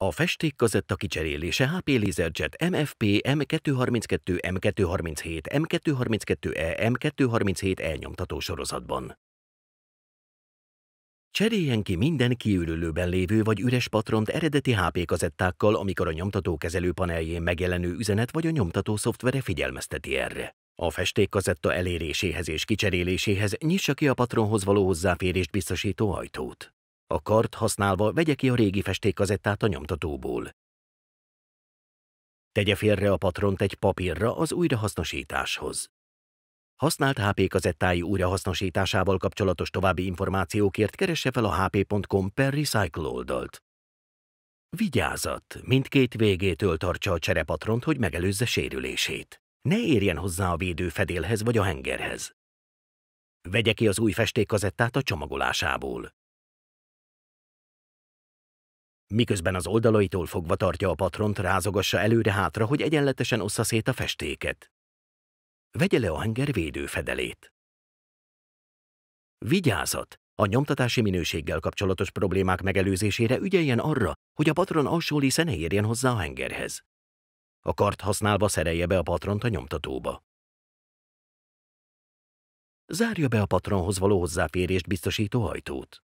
A festék kazetta kicserélése HP Laserjet MFP M232 M237 M232E M237E nyomtató sorozatban. Cseréljen ki minden kiürülőben lévő vagy üres patront eredeti HP kazettákkal, amikor a nyomtató kezelőpaneljén megjelenő üzenet vagy a nyomtató szoftvere figyelmezteti erre. A festékkazetta eléréséhez és kicseréléséhez nyissa ki a patronhoz való hozzáférést biztosító ajtót. A kart használva vegye ki a régi festékkazettát a nyomtatóból. Tegye félre a patront egy papírra az újrahasznosításhoz. Használt HP kazettái újrahasznosításával kapcsolatos további információkért keresse fel a hp.com per recycle oldalt. Vigyázat! Mindkét végétől tartsa a cserepatront, hogy megelőzze sérülését. Ne érjen hozzá a fedélhez vagy a hengerhez. Vegye ki az új festékkazettát a csomagolásából miközben az oldalaitól fogva tartja a patront, rázogassa előre-hátra, hogy egyenletesen ossza szét a festéket. Vegye le a henger védőfedelét. Vigyázat! A nyomtatási minőséggel kapcsolatos problémák megelőzésére ügyeljen arra, hogy a patron alsó része ne érjen hozzá a hengerhez. A kart használva szerelje be a patront a nyomtatóba. Zárja be a patronhoz való hozzáférést biztosító ajtót.